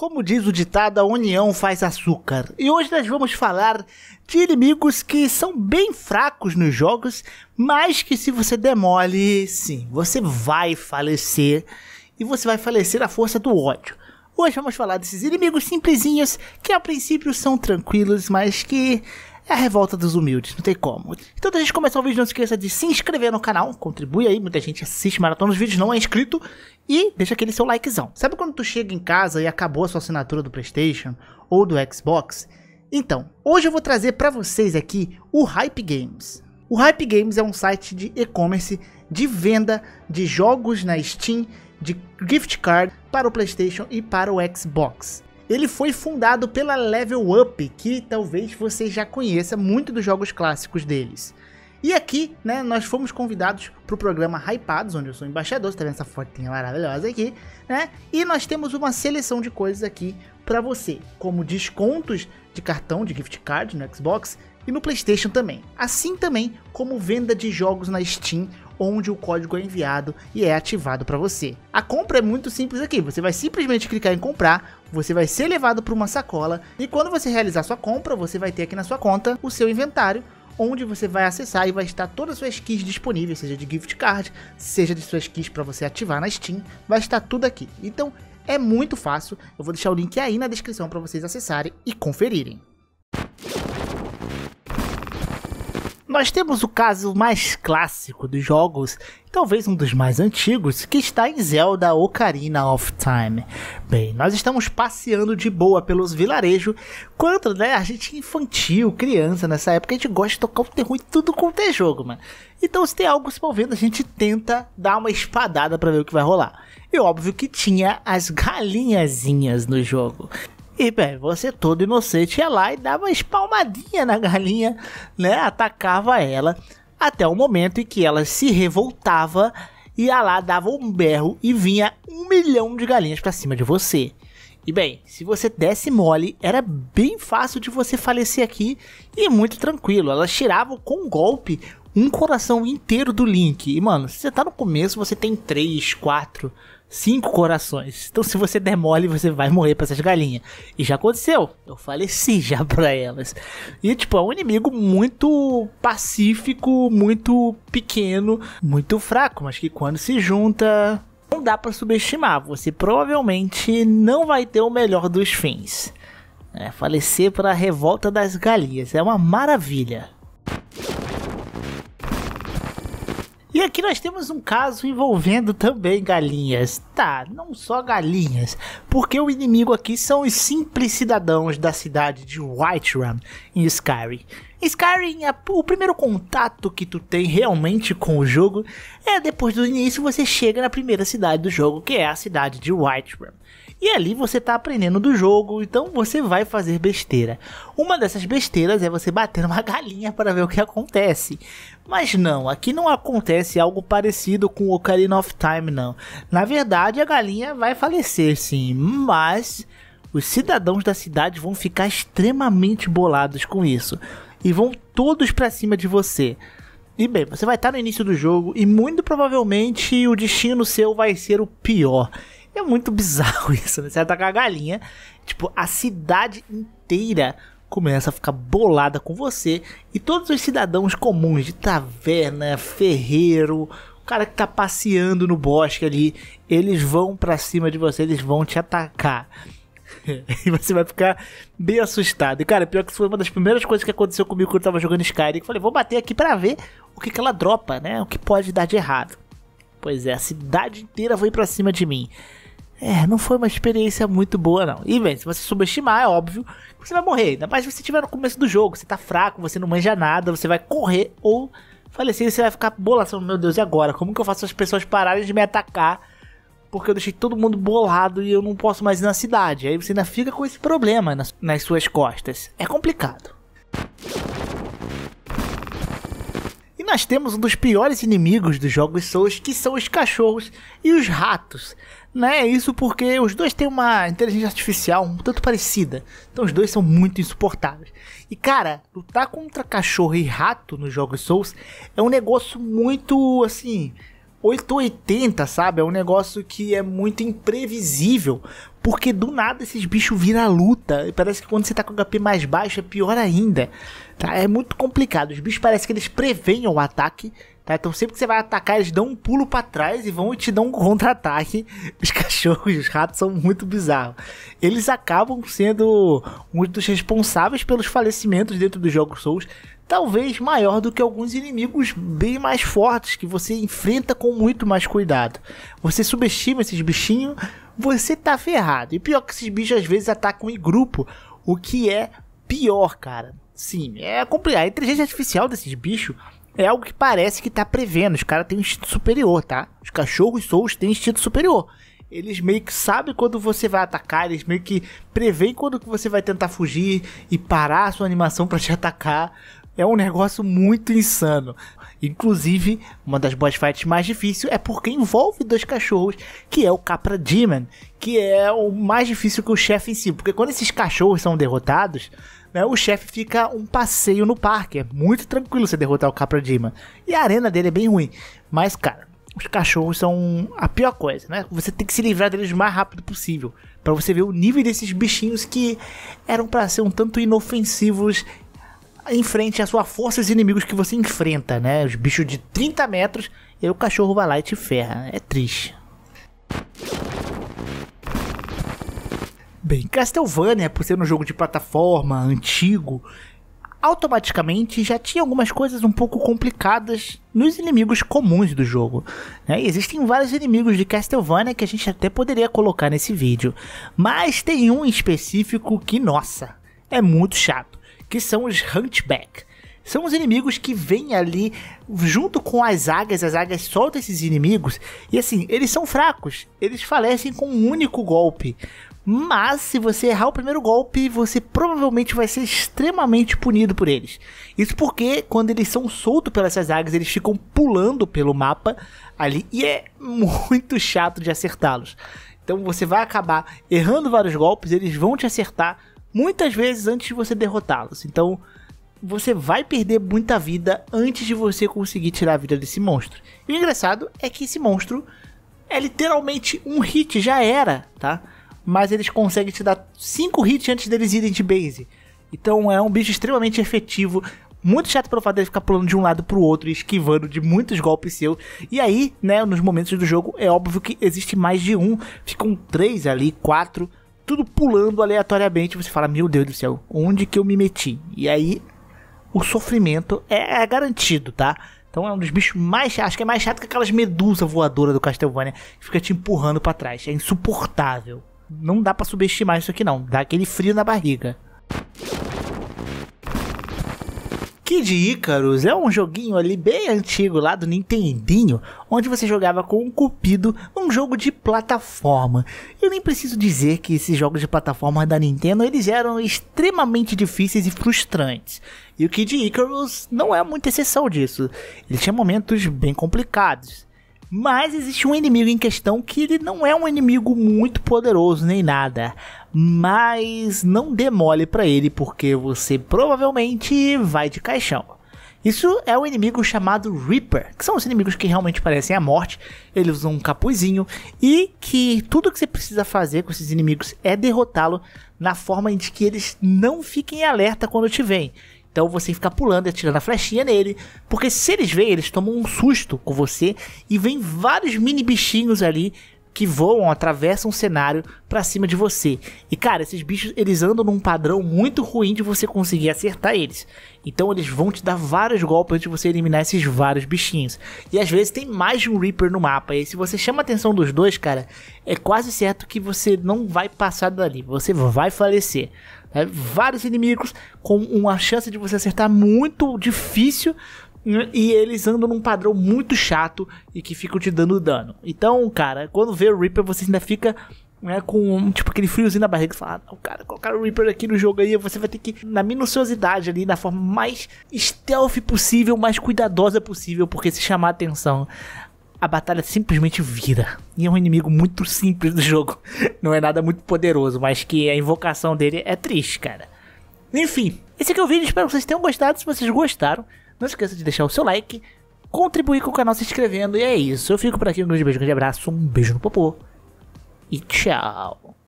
Como diz o ditado, a união faz açúcar. E hoje nós vamos falar de inimigos que são bem fracos nos jogos, mas que se você demole, sim, você vai falecer e você vai falecer à força do ódio. Hoje vamos falar desses inimigos simplesinhos que a princípio são tranquilos, mas que é a revolta dos humildes, não tem como. Então, antes de começar o vídeo, não se esqueça de se inscrever no canal, contribui aí, muita gente assiste maratona dos vídeos, não é inscrito, e deixa aquele seu likezão. Sabe quando tu chega em casa e acabou a sua assinatura do PlayStation ou do Xbox? Então, hoje eu vou trazer para vocês aqui o Hype Games. O Hype Games é um site de e-commerce de venda de jogos na Steam, de gift card para o PlayStation e para o Xbox. Ele foi fundado pela Level Up, que talvez você já conheça muito dos jogos clássicos deles. E aqui, né, nós fomos convidados para o programa Hypados, onde eu sou embaixador, você tá vendo essa fotinha maravilhosa aqui, né? E nós temos uma seleção de coisas aqui para você, como descontos de cartão, de gift card no Xbox e no PlayStation também. Assim também como venda de jogos na Steam onde o código é enviado e é ativado para você. A compra é muito simples aqui, você vai simplesmente clicar em comprar, você vai ser levado para uma sacola e quando você realizar sua compra, você vai ter aqui na sua conta o seu inventário onde você vai acessar e vai estar todas as suas skins disponíveis, seja de gift card, seja de suas skins para você ativar na Steam, vai estar tudo aqui. Então é muito fácil, eu vou deixar o link aí na descrição para vocês acessarem e conferirem. Nós temos o caso mais clássico dos jogos, talvez um dos mais antigos, que está em Zelda Ocarina of Time. Bem, nós estamos passeando de boa pelos vilarejos, quanto né, a gente é infantil, criança, nessa época a gente gosta de tocar o terror e tudo o é jogo, mano. Então se tem algo se movendo, a gente tenta dar uma espadada para ver o que vai rolar. E óbvio que tinha as galinhazinhas no jogo. E, bem, você todo inocente ia lá e dava uma espalmadinha na galinha, né? Atacava ela, até o momento em que ela se revoltava e lá dava um berro e vinha um milhão de galinhas para cima de você. E bem, se você desse mole, era bem fácil de você falecer aqui e muito tranquilo. Elas tiravam com um golpe um coração inteiro do Link. E mano, se você tá no começo, você tem 3, 4, cinco corações. Então, se você der mole, você vai morrer para essas galinhas. E já aconteceu. Eu faleci já pra elas. E, tipo, é um inimigo muito pacífico, muito pequeno, muito fraco, mas que quando se junta. Não dá para subestimar. Você provavelmente não vai ter o melhor dos fins. É, falecer para a revolta das galinhas. É uma maravilha. E aqui nós temos um caso envolvendo também galinhas. Tá, não só galinhas, porque o inimigo aqui são os simples cidadãos da cidade de Whiterun, em Skyrim. Skyrim, a, o primeiro contato que tu tem realmente com o jogo é depois do início você chega na primeira cidade do jogo, que é a cidade de Whiterun. E ali você tá aprendendo do jogo, então você vai fazer besteira. Uma dessas besteiras é você bater numa galinha para ver o que acontece. Mas não, aqui não acontece algo parecido com o Ocarina of Time, não. Na verdade, a galinha vai falecer, sim, mas os cidadãos da cidade vão ficar extremamente bolados com isso e vão todos para cima de você. E bem, você vai estar tá no início do jogo e muito provavelmente o destino seu vai ser o pior. É muito bizarro isso, né? Você atacar a galinha, tipo, a cidade inteira começa a ficar bolada com você e todos os cidadãos comuns de taverna, ferreiro, o cara que tá passeando no bosque ali, eles vão para cima de você, eles vão te atacar. e você vai ficar bem assustado. E, cara, pior que foi uma das primeiras coisas que aconteceu comigo quando eu tava jogando Skyrim. Que eu falei, vou bater aqui para ver o que, que ela dropa, né? O que pode dar de errado. Pois é, a cidade inteira foi para cima de mim. É, não foi uma experiência muito boa, não. E, bem, se você subestimar, é óbvio, você vai morrer. Ainda mais se você estiver no começo do jogo, você tá fraco, você não manja nada, você vai correr ou falecer e você vai ficar bolação. Meu Deus, e agora? Como que eu faço as pessoas pararem de me atacar? porque eu deixei todo mundo bolado e eu não posso mais ir na cidade. Aí você ainda fica com esse problema nas, nas suas costas. É complicado. E nós temos um dos piores inimigos dos jogos Souls, que são os cachorros e os ratos. Né? Isso porque os dois têm uma inteligência artificial um tanto parecida. Então os dois são muito insuportáveis. E cara, lutar contra cachorro e rato nos jogos Souls é um negócio muito assim 880, sabe? É um negócio que é muito imprevisível. Porque do nada esses bichos viram a luta. E parece que quando você tá com o HP mais baixo é pior ainda. Tá? É muito complicado. Os bichos parecem que eles preveem o ataque. Tá? Então sempre que você vai atacar, eles dão um pulo para trás e vão te dar um contra-ataque. Os cachorros, os ratos são muito bizarros. Eles acabam sendo um dos responsáveis pelos falecimentos dentro do jogo Souls talvez maior do que alguns inimigos bem mais fortes que você enfrenta com muito mais cuidado. Você subestima esses bichinhos, você tá ferrado. E pior que esses bichos às vezes atacam em grupo, o que é pior, cara. Sim, é complicado. A inteligência artificial desses bichos é algo que parece que tá prevendo. Os caras têm um instinto superior, tá? Os cachorros souls têm instinto superior. Eles meio que sabem quando você vai atacar, eles meio que preveem quando que você vai tentar fugir e parar a sua animação para te atacar é um negócio muito insano. Inclusive, uma das boss fights mais difíceis é porque envolve dois cachorros, que é o Capra Demon, que é o mais difícil que o chefe em si, porque quando esses cachorros são derrotados, né, o chefe fica um passeio no parque, é muito tranquilo você derrotar o Capra Demon. E a arena dele é bem ruim, mas cara, os cachorros são a pior coisa, né? Você tem que se livrar deles o mais rápido possível, para você ver o nível desses bichinhos que eram para ser um tanto inofensivos em frente à sua força os inimigos que você enfrenta, né? Os bichos de 30 metros, e o cachorro vai lá e te ferra. É triste. Bem, Castlevania, por ser um jogo de plataforma antigo, automaticamente já tinha algumas coisas um pouco complicadas nos inimigos comuns do jogo. Né? Existem vários inimigos de Castlevania que a gente até poderia colocar nesse vídeo, mas tem um específico que, nossa, é muito chato que são os Hunchback. São os inimigos que vêm ali junto com as águias, as águias soltam esses inimigos e assim, eles são fracos, eles falecem com um único golpe. Mas se você errar o primeiro golpe, você provavelmente vai ser extremamente punido por eles. Isso porque quando eles são soltos pelas águias, eles ficam pulando pelo mapa ali e é muito chato de acertá-los. Então você vai acabar errando vários golpes, eles vão te acertar muitas vezes antes de você derrotá-los. Então, você vai perder muita vida antes de você conseguir tirar a vida desse monstro. E o engraçado é que esse monstro é literalmente um hit, já era, tá? Mas eles conseguem te dar 5 hits antes deles irem de base. Então é um bicho extremamente efetivo. Muito chato pelo fato dele ficar pulando de um lado pro outro e esquivando de muitos golpes seus. E aí, né, nos momentos do jogo, é óbvio que existe mais de um. Ficam três ali, quatro tudo pulando aleatoriamente. Você fala, meu Deus do céu, onde que eu me meti? E aí, o sofrimento é, é garantido, tá? Então é um dos bichos mais. Acho que é mais chato que aquelas medusa voadora do Castlevania que fica te empurrando para trás. É insuportável. Não dá para subestimar isso aqui, não. Dá aquele frio na barriga. Kid Icarus é um joguinho ali bem antigo lá do Nintendinho, onde você jogava com um cupido num jogo de plataforma. Eu nem preciso dizer que esses jogos de plataforma da Nintendo, eles eram extremamente difíceis e frustrantes. E o Kid Icarus não é muita exceção disso. Ele tinha momentos bem complicados. Mas existe um inimigo em questão que ele não é um inimigo muito poderoso nem nada, mas não demole para ele porque você provavelmente vai de caixão. Isso é o um inimigo chamado Reaper, que são os inimigos que realmente parecem a morte. Eles usam um capuzinho e que tudo que você precisa fazer com esses inimigos é derrotá-lo na forma de que eles não fiquem alerta quando te vêm. Então você fica pulando e atirando a flechinha nele, porque se eles veem, eles tomam um susto com você e vem vários mini bichinhos ali que voam, atravessam o cenário para cima de você. E cara, esses bichos eles andam num padrão muito ruim de você conseguir acertar eles. Então eles vão te dar vários golpes antes de você eliminar esses vários bichinhos. E às vezes tem mais de um Reaper no mapa. E se você chama a atenção dos dois, cara, é quase certo que você não vai passar dali. Você vai falecer. É, vários inimigos com uma chance de você acertar muito difícil, né? E eles andam num padrão muito chato e que ficam te dando dano. Então, cara, quando vê o Reaper, você ainda fica né, com tipo aquele friozinho na barriga. Você fala, ah, cara, colocar o Reaper aqui no jogo aí, você vai ter que, na minuciosidade ali, na forma mais stealth possível, mais cuidadosa possível, porque se chamar a atenção, a batalha simplesmente vira. E é um inimigo muito simples do jogo. Não é nada muito poderoso, mas que a invocação dele é triste, cara. Enfim, esse aqui é o vídeo, espero que vocês tenham gostado. Se vocês gostaram, não esqueça de deixar o seu like, contribuir com o canal se inscrevendo. E é isso. Eu fico por aqui. Um grande beijo, um grande abraço. Um beijo no popô. E tchau.